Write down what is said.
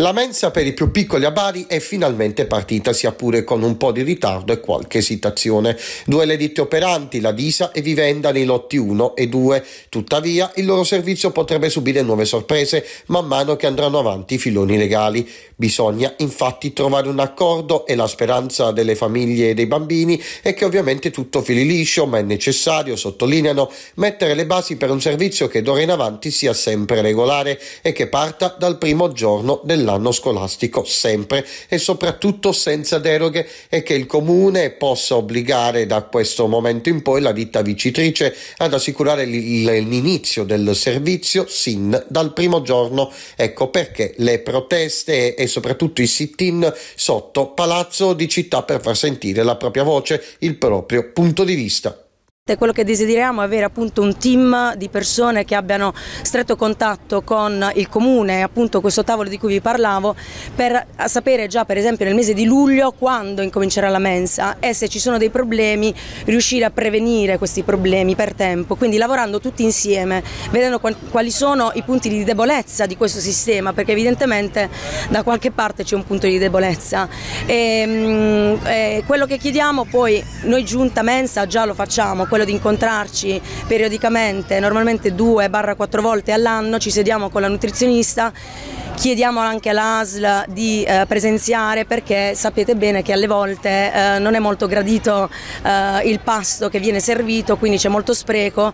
La mensa per i più piccoli a Bari è finalmente partita, sia pure con un po' di ritardo e qualche esitazione. Due le ditte operanti, la Disa e Vivenda, nei lotti 1 e 2. Tuttavia, il loro servizio potrebbe subire nuove sorprese man mano che andranno avanti i filoni legali. Bisogna infatti trovare un accordo e la speranza delle famiglie e dei bambini è che ovviamente tutto fili liscio, ma è necessario, sottolineano, mettere le basi per un servizio che d'ora in avanti sia sempre regolare e che parta dal primo giorno dell'anno dell'anno scolastico sempre e soprattutto senza deroghe e che il comune possa obbligare da questo momento in poi la ditta vincitrice ad assicurare l'inizio del servizio sin dal primo giorno. Ecco perché le proteste e soprattutto i sit-in sotto Palazzo di Città per far sentire la propria voce, il proprio punto di vista. Quello che desideriamo è avere appunto un team di persone che abbiano stretto contatto con il comune, appunto questo tavolo di cui vi parlavo, per sapere già per esempio nel mese di luglio quando incomincerà la mensa e se ci sono dei problemi riuscire a prevenire questi problemi per tempo, quindi lavorando tutti insieme, vedendo quali sono i punti di debolezza di questo sistema, perché evidentemente da qualche parte c'è un punto di debolezza. E, ehm, e eh, quello che chiediamo poi, noi giunta mensa già lo facciamo, quello di incontrarci periodicamente, normalmente 2-4 volte all'anno, ci sediamo con la nutrizionista chiediamo anche all'ASL di eh, presenziare perché sapete bene che alle volte eh, non è molto gradito eh, il pasto che viene servito, quindi c'è molto spreco.